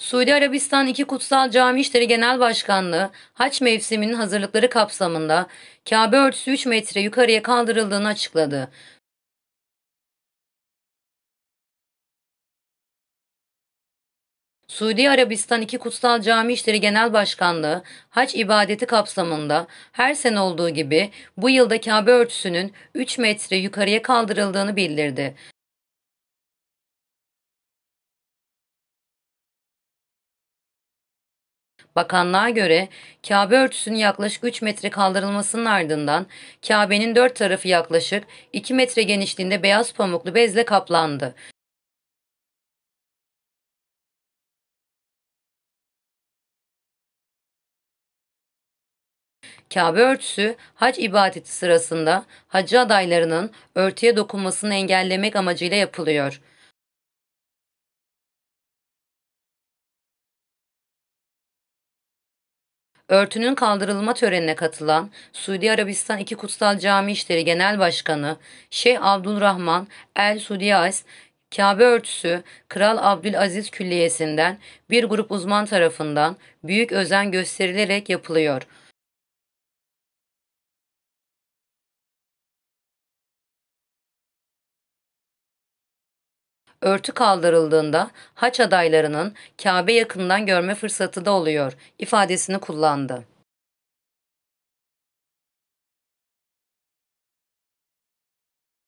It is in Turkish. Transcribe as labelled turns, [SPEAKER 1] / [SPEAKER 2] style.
[SPEAKER 1] Suudi Arabistan 2 Kutsal Cami İşleri Genel Başkanlığı, haç mevsiminin hazırlıkları kapsamında Kabe örtüsü 3 metre yukarıya kaldırıldığını açıkladı. Suudi Arabistan 2 Kutsal Cami İşleri Genel Başkanlığı, hac ibadeti kapsamında her sene olduğu gibi bu yılda Kabe örtüsünün 3 metre yukarıya kaldırıldığını bildirdi. Bakanlığa göre Kabe örtüsünün yaklaşık 3 metre kaldırılmasının ardından Kabe'nin dört tarafı yaklaşık 2 metre genişliğinde beyaz pamuklu bezle kaplandı. Kabe örtüsü hac ibadeti sırasında hacı adaylarının örtüye dokunmasını engellemek amacıyla yapılıyor. Örtünün kaldırılma törenine katılan Suudi Arabistan İki Kutsal Cami İşleri Genel Başkanı Şeyh Abdulrahman El Sudiyas, Kabe örtüsü Kral Abdülaziz Külliyesi'nden bir grup uzman tarafından büyük özen gösterilerek yapılıyor.'' örtü kaldırıldığında haç adaylarının Kabe yakından görme fırsatı da oluyor ifadesini kullandı.